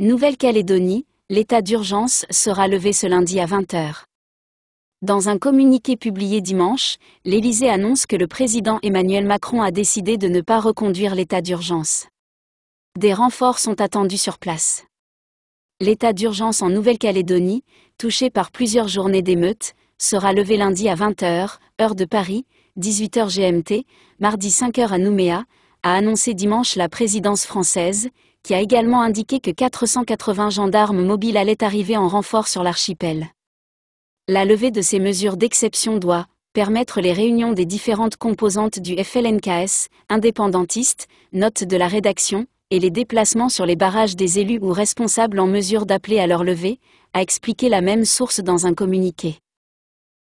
Nouvelle-Calédonie, l'état d'urgence sera levé ce lundi à 20h. Dans un communiqué publié dimanche, l'Élysée annonce que le président Emmanuel Macron a décidé de ne pas reconduire l'état d'urgence. Des renforts sont attendus sur place. L'état d'urgence en Nouvelle-Calédonie, touché par plusieurs journées d'émeutes, sera levé lundi à 20h, heure de Paris, 18h GMT, mardi 5h à Nouméa, a annoncé dimanche la présidence française, qui a également indiqué que 480 gendarmes mobiles allaient arriver en renfort sur l'archipel. La levée de ces mesures d'exception doit permettre les réunions des différentes composantes du FLNKS, indépendantistes, note de la rédaction, et les déplacements sur les barrages des élus ou responsables en mesure d'appeler à leur levée, a expliqué la même source dans un communiqué.